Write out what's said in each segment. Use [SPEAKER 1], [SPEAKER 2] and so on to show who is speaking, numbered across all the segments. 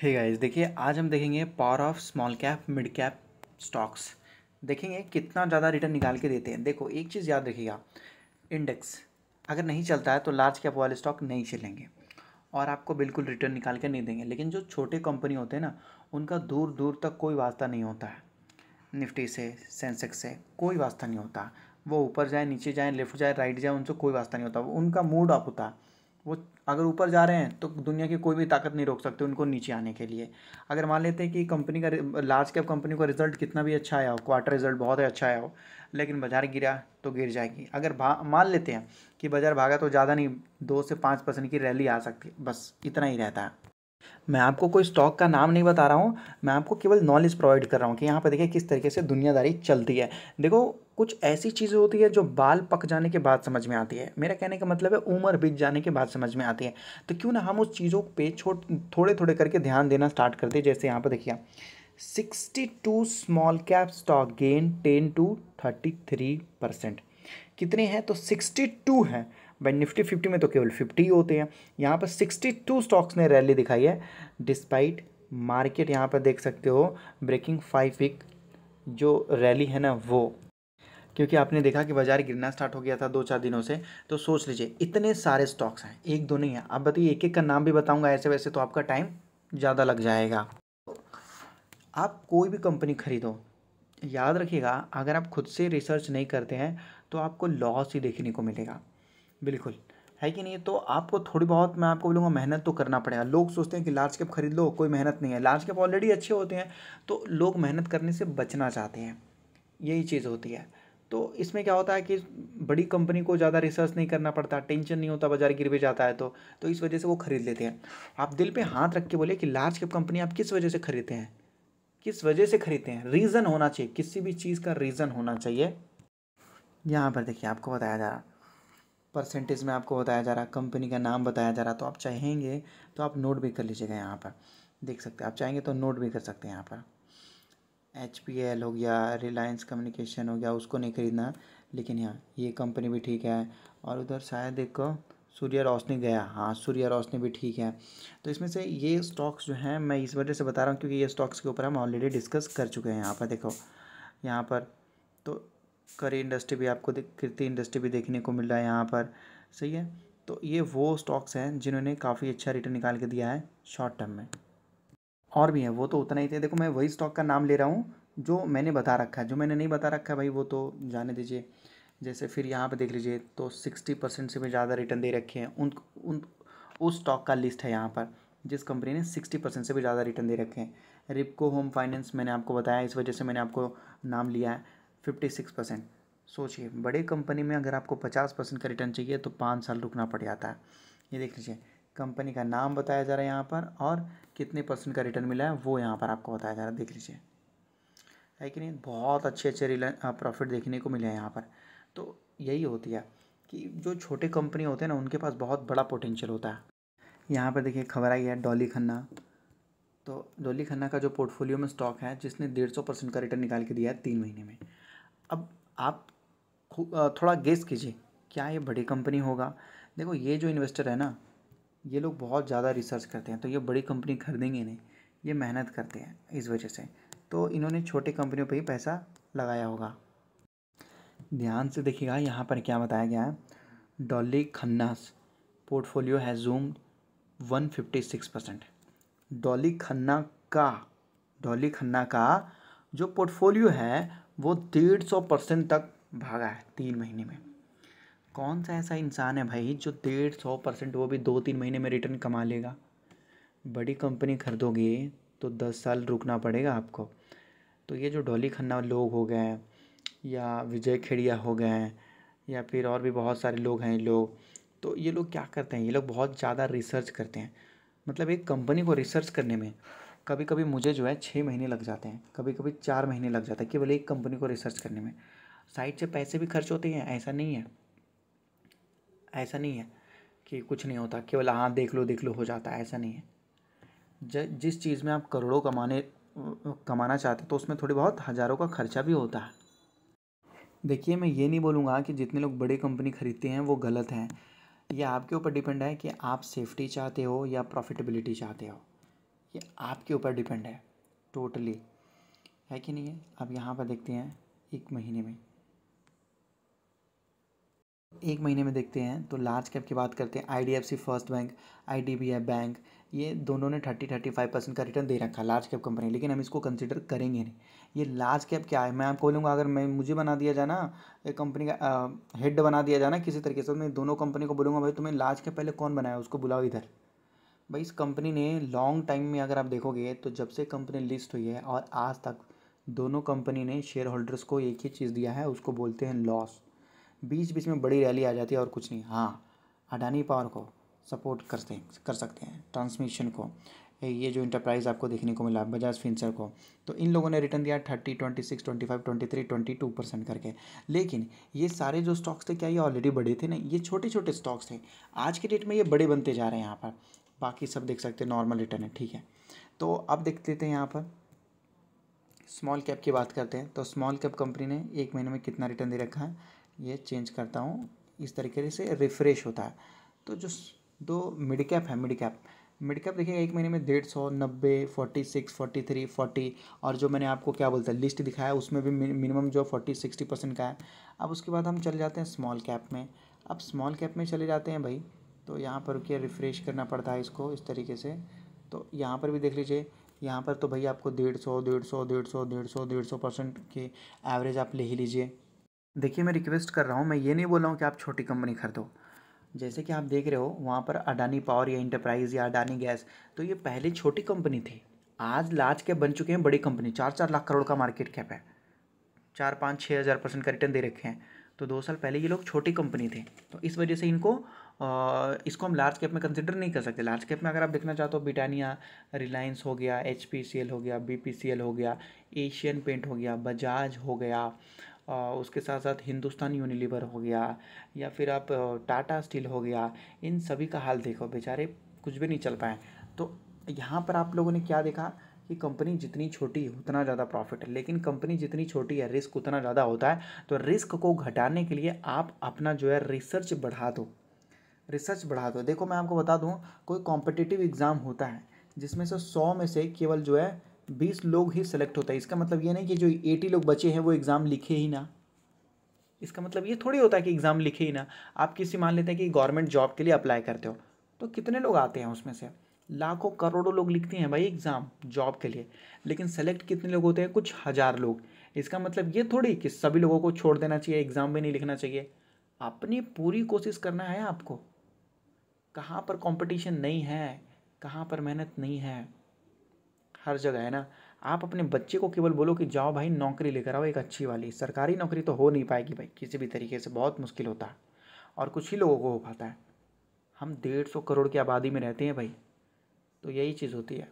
[SPEAKER 1] हे hey guys देखिए आज हम देखेंगे power of small cap mid cap stocks देखेंगे कितना ज़्यादा रिटर्न निकाल के देते हैं देखो एक चीज़ याद रखिएगा इंडेक्स अगर नहीं चलता है तो लार्ज कैप वाले स्टॉक नहीं चलेंगे और आपको बिल्कुल रिटर्न निकाल के नहीं देंगे लेकिन जो छोटे कंपनी होते हैं ना उनका दूर दूर तक कोई वास्ता नहीं होता है निफ्टी से सेंसेक्स से कोई वास्ता नहीं होता वो ऊपर जाए नीचे जाए लेफ्ट जाए राइट जाए उनसे कोई वास्ता नहीं होता उनका मूड ऑफ होता है वो अगर ऊपर जा रहे हैं तो दुनिया की कोई भी ताकत नहीं रोक सकते उनको नीचे आने के लिए अगर मान लेते हैं कि कंपनी का लार्ज कैप कंपनी का रिजल्ट कितना भी अच्छा आया हो क्वार्टर रिजल्ट बहुत ही अच्छा आया हो लेकिन बाज़ार गिरा तो गिर जाएगी अगर मान लेते हैं कि बाज़ार भागा तो ज़्यादा नहीं दो से पाँच परसेंट की रैली आ सकती है बस इतना ही रहता है मैं आपको कोई स्टॉक का नाम नहीं बता रहा हूँ मैं आपको केवल नॉलेज प्रोवाइड कर रहा हूँ कि यहाँ पर देखिए किस तरीके से दुनियादारी चलती है देखो कुछ ऐसी चीज़ें होती है जो बाल पक जाने के बाद समझ में आती है मेरा कहने का मतलब है उम्र बीत जाने के बाद समझ में आती है तो क्यों ना हम उस चीज़ों पे छोट थोड़े थोड़े करके ध्यान देना स्टार्ट करते हैं जैसे यहाँ पर देखिए sixty two small cap stock gain ten to thirty three percent कितने हैं तो सिक्सटी टू हैं भाई निफ्टी फिफ्टी में तो केवल फिफ्टी होते हैं यहाँ पर सिक्सटी टू स्टॉक्स ने रैली दिखाई है डिस्पाइट मार्केट यहाँ पर देख सकते हो ब्रेकिंग फाइव वीक जो रैली है ना वो क्योंकि आपने देखा कि बाजार गिरना स्टार्ट हो गया था दो चार दिनों से तो सोच लीजिए इतने सारे स्टॉक्स हैं एक दो नहीं है आप बताइए एक एक का नाम भी बताऊंगा ऐसे वैसे तो आपका टाइम ज़्यादा लग जाएगा आप कोई भी कंपनी खरीदो याद रखिएगा अगर आप खुद से रिसर्च नहीं करते हैं तो आपको लॉस ही देखने को मिलेगा बिल्कुल है कि नहीं तो आपको थोड़ी बहुत मैं आपको बोलूँगा मेहनत तो करना पड़ेगा लोग सोचते हैं कि लार्ज कैप खरीद लो कोई मेहनत नहीं है लार्ज कैप ऑलरेडी अच्छे होते हैं तो लोग मेहनत करने से बचना चाहते हैं यही चीज़ होती है तो इसमें क्या होता है कि बड़ी कंपनी को ज़्यादा रिसर्च नहीं करना पड़ता टेंशन नहीं होता बाजार गिर भी जाता है तो तो इस वजह से वो ख़रीद लेते हैं आप दिल पे हाथ रख के बोले कि लार्ज कैप कंपनी आप किस वजह से ख़रीदते हैं किस वजह से ख़रीदते हैं रीज़न होना चाहिए किसी भी चीज़ का रीज़न होना चाहिए यहाँ पर देखिए आपको बताया जा रहा परसेंटेज में आपको बताया जा रहा है कंपनी का नाम बताया जा रहा है तो आप चाहेंगे तो आप नोट भी कर लीजिएगा यहाँ पर देख सकते हैं आप चाहेंगे तो नोट भी कर सकते हैं यहाँ पर एच पी एल हो गया रिलायंस कम्युनिकेशन हो गया उसको नहीं खरीदना लेकिन यहाँ ये कंपनी भी ठीक है और उधर शायद देखो सूर्य रोशनी गया हाँ सूर्य रोशनी भी ठीक है तो इसमें से ये स्टॉक्स जो हैं मैं इस वजह से बता रहा हूँ क्योंकि ये स्टॉक्स के ऊपर हम ऑलरेडी डिस्कस कर चुके हैं यहाँ पर देखो यहाँ पर तो करी इंडस्ट्री भी आपको कृति इंडस्ट्री भी देखने को मिल रहा है यहाँ पर सही है तो ये वो स्टॉक्स हैं जिन्होंने काफ़ी अच्छा रिटर्न निकाल के दिया है शॉर्ट टर्म में और भी हैं वो तो उतना ही थे देखो मैं वही स्टॉक का नाम ले रहा हूँ जो मैंने बता रखा है जो मैंने नहीं बता रखा है भाई वो तो जाने दीजिए जैसे फिर यहाँ पर देख लीजिए तो सिक्सटी परसेंट से भी ज़्यादा रिटर्न दे रखे हैं उन उन उस स्टॉक का लिस्ट है यहाँ पर जिस कंपनी ने सिक्सटी परसेंट से भी ज़्यादा रिटर्न दे रखे हैं रिपको होम फाइनेंस मैंने आपको बताया इस वजह से मैंने आपको नाम लिया है फिफ्टी सिक्स परसेंट सोचिए बड़े कंपनी में अगर आपको पचास परसेंट का रिटर्न चाहिए तो पाँच साल रुकना पड़ जाता है ये देख लीजिए कंपनी का नाम बताया जा रहा है यहाँ पर और कितने परसेंट का रिटर्न मिला है वो यहाँ पर आपको बताया जा रहा है देख लीजिए है कि नहीं बहुत अच्छे अच्छे प्रॉफिट देखने को मिले हैं यहाँ पर तो यही होती है कि जो छोटे कंपनी होते हैं ना उनके पास बहुत बड़ा पोटेंशियल होता है यहाँ पर देखिए खबर आई है डॉली खन्ना तो डॉली खन्ना का जो पोर्टफोलियो में स्टॉक है जिसने डेढ़ सौ परसेंट का रिटर्न निकाल के दिया है तीन महीने में अब आप थोड़ा गेस कीजिए क्या ये बड़ी कंपनी होगा देखो ये जो इन्वेस्टर है ना ये लोग बहुत ज़्यादा रिसर्च करते हैं तो ये बड़ी कंपनी खरीदेंगे नहीं ये मेहनत करते हैं इस वजह से तो इन्होंने छोटे कंपनियों पर ही पैसा लगाया होगा ध्यान से देखिएगा यहाँ पर क्या बताया गया है डॉली खन्नास पोर्टफोलियो है zoom one fifty six percent Dolly Khanna का डॉली खन्ना का जो पोर्टफोलियो है वो डेढ़ सौ परसेंट तक भागा है तीन महीने में कौन सा ऐसा इंसान है भाई जो डेढ़ सौ परसेंट वो भी दो तीन महीने में रिटर्न कमा लेगा बड़ी कंपनी खरीदोगे तो दस साल रुकना पड़ेगा आपको तो ये जो डॉली खन्ना लोग हो गए हैं या विजय खेड़िया हो गए हैं या फिर और भी बहुत सारे लोग हैं लोग तो ये लोग क्या करते हैं ये लोग बहुत ज़्यादा रिसर्च करते हैं मतलब एक कंपनी को रिसर्च करने में कभी कभी मुझे जो है छः महीने लग जाते हैं कभी कभी चार महीने लग जाते हैं केवल एक कंपनी को रिसर्च करने में साइट से पैसे भी खर्च होते हैं ऐसा नहीं है ऐसा नहीं है कि कुछ नहीं होता केवल हाँ देख लो देख लो हो जाता है ऐसा नहीं है ज जिस चीज़ में आप करोड़ों कमाने कमाना चाहते तो उसमें थोड़ी बहुत हज़ारों का खर्चा भी होता है देखिए मैं ये नहीं बोलूँगा कि जितने लोग बड़ी कंपनी खरीदते हैं वो गलत हैं ये आपके ऊपर डिपेंड है कि आप सेफ्टी चाहते हो या प्रॉफिटेबिलिटी चाहते हो ये आपके ऊपर डिपेंड है टोटली है कि नहीं है अब यहाँ पर देखते हैं एक महीने में एक महीने में देखते हैं तो लार्ज कैप की बात करते हैं IDFC first bank IDBI bank ये दोनों ने थर्टी थर्टी फाइव परसेंट का रिटर्न दे रखा है लार्ज कैप कंपनी लेकिन हम इसको कंसिडर करेंगे नहीं ये लार्ज कैप क्या है मैं आपको बोलूँगा अगर मैं मुझे बना दिया जाए ना कंपनी का हेड बना दिया जाए ना किसी तरीके से तो मैं दोनों कंपनी को बोलूँगा भाई तुम्हें लार्ज कैप पहले कौन बनाया उसको बुलाओ इधर भाई इस कंपनी ने लॉन्ग टाइम में अगर आप देखोगे तो जब से कंपनी लिस्ट हुई है और आज तक दोनों कंपनी ने शेयर होल्डर्स को एक ही चीज़ दिया है उसको बोलते हैं लॉस बीच बीच में बड़ी रैली आ जाती है और कुछ नहीं हाँ अडानी पावर को सपोर्ट करते हैं कर सकते हैं ट्रांसमिशन को ये जो इंटरप्राइज आपको देखने को मिला बजाज फिंसर को तो इन लोगों ने रिटर्न दिया thirty twenty six twenty five twenty three twenty two percent करके लेकिन ये सारे जो स्टॉक्स थे क्या ये ऑलरेडी बड़े थे ना ये छोटे छोटे स्टॉक्स थे आज के डेट में ये बड़े बनते जा रहे हैं यहाँ पर बाकी सब देख सकते हैं नॉर्मल रिटर्न है ठीक है तो अब देख लेते हैं यहाँ पर स्मॉल कैप की बात करते हैं तो स्मॉल कैप कंपनी ने एक महीने में कितना रिटर्न दे रखा है ये चेंज करता हूँ इस तरीके से रिफ्रेश होता है तो जो दो मिड कैप है मिड कैप मिड कैप देखिएगा एक महीने में डेढ़ सौ नब्बे forty six forty three forty और जो मैंने आपको क्या बोलता है लिस्ट दिखाया उसमें भी मिनिमम जो फोर्टी सिक्सटी परसेंट का है अब उसके बाद हम चले जाते हैं स्मॉल कैप में अब स्मॉल कैप में चले जाते हैं भाई तो यहाँ पर क्या रिफ़्रेश करना पड़ता है इसको इस तरीके से तो यहाँ पर भी देख लीजिए यहाँ पर तो भैया आपको डेढ़ सौ डेढ़ सौ डेढ़ सौ डेढ़ सौ डेढ़ सौ परसेंट के एवरेज आप ले ही लीजिए देखिए मैं रिक्वेस्ट कर रहा हूँ मैं ये नहीं बोल रहा हूँ कि आप छोटी कंपनी खरीदो जैसे कि आप देख रहे हो वहाँ पर अडानी पावर या इंटरप्राइज या अडानी गैस तो ये पहले छोटी कंपनी थी आज लार्ज कैप बन चुके हैं बड़ी कंपनी चार चार लाख करोड़ का मार्केट कैप है चार पाँच छः हज़ार परसेंट का रिटर्न दे रखे हैं तो दो साल पहले ये लोग छोटी कंपनी थे तो इस वजह से इनको इसको हम लार्ज कैप में कंसिडर नहीं कर सकते लार्ज कैप में अगर आप देखना चाहते हो ब्रिटानिया रिलायंस हो गया एच हो गया बी हो गया एशियन पेंट हो गया बजाज हो गया उसके साथ साथ हिंदुस्तान यूनिलीवर हो गया या फिर आप टाटा स्टील हो गया इन सभी का हाल देखो बेचारे कुछ भी नहीं चल पाए तो यहाँ पर आप लोगों ने क्या देखा कि कंपनी जितनी छोटी है उतना ज़्यादा प्रॉफिट है लेकिन कंपनी जितनी छोटी है रिस्क उतना ज़्यादा होता है तो रिस्क को घटाने के लिए आप अपना जो है रिसर्च बढ़ा दो रिसर्च बढ़ा दो देखो मैं आपको बता दूँ कोई कॉम्पिटिटिव एग्ज़ाम होता है जिसमें से सौ में से केवल जो है बीस लोग ही सेलेक्ट होता है इसका मतलब ये नहीं कि जो एटी लोग बचे हैं वो एग्ज़ाम लिखे ही ना इसका मतलब ये थोड़ी होता है कि एग्ज़ाम लिखे ही ना आप किसी मान लेते हैं कि गवर्नमेंट जॉब के लिए अप्लाई करते हो तो कितने लोग आते हैं उसमें से लाखों करोड़ों लोग लिखते हैं भाई एग्ज़ाम जॉब के लिए लेकिन सेलेक्ट कितने लोग होते हैं कुछ हज़ार लोग इसका मतलब ये थोड़ी कि सभी लोगों को छोड़ देना चाहिए एग्ज़ाम भी नहीं लिखना चाहिए अपनी पूरी कोशिश करना है आपको कहाँ पर कंपटीशन नहीं है कहाँ पर मेहनत नहीं है हर जगह है ना आप अपने बच्चे को केवल बोलो कि जाओ भाई नौकरी लेकर आओ एक अच्छी वाली सरकारी नौकरी तो हो नहीं पाएगी भाई किसी भी तरीके से बहुत मुश्किल होता है और कुछ ही लोगों को हो पाता है हम डेढ़ सौ करोड़ की आबादी में रहते हैं भाई तो यही चीज़ होती है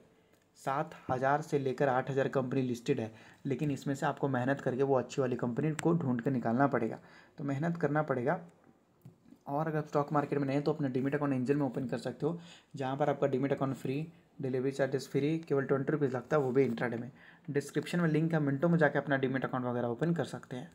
[SPEAKER 1] सात हज़ार से लेकर आठ हज़ार कंपनी लिस्टेड है लेकिन इसमें से आपको मेहनत करके वो अच्छी वाली कंपनी को ढूंढ कर निकालना पड़ेगा तो मेहनत करना पड़ेगा और अगर स्टॉक मार्केट में नहीं तो अपना डिमिट अकाउंट इंजन में ओपन कर सकते हो जहाँ पर आपका demat account free delivery charges free केवल ट्वेंटी रुपीज़ लगता है वो भी इंट्राडे में डिस्क्रिप्शन में लिंक है मिनटों में जाकर अपना डिमिट अकाउंट वगैरह ओपन कर सकते हैं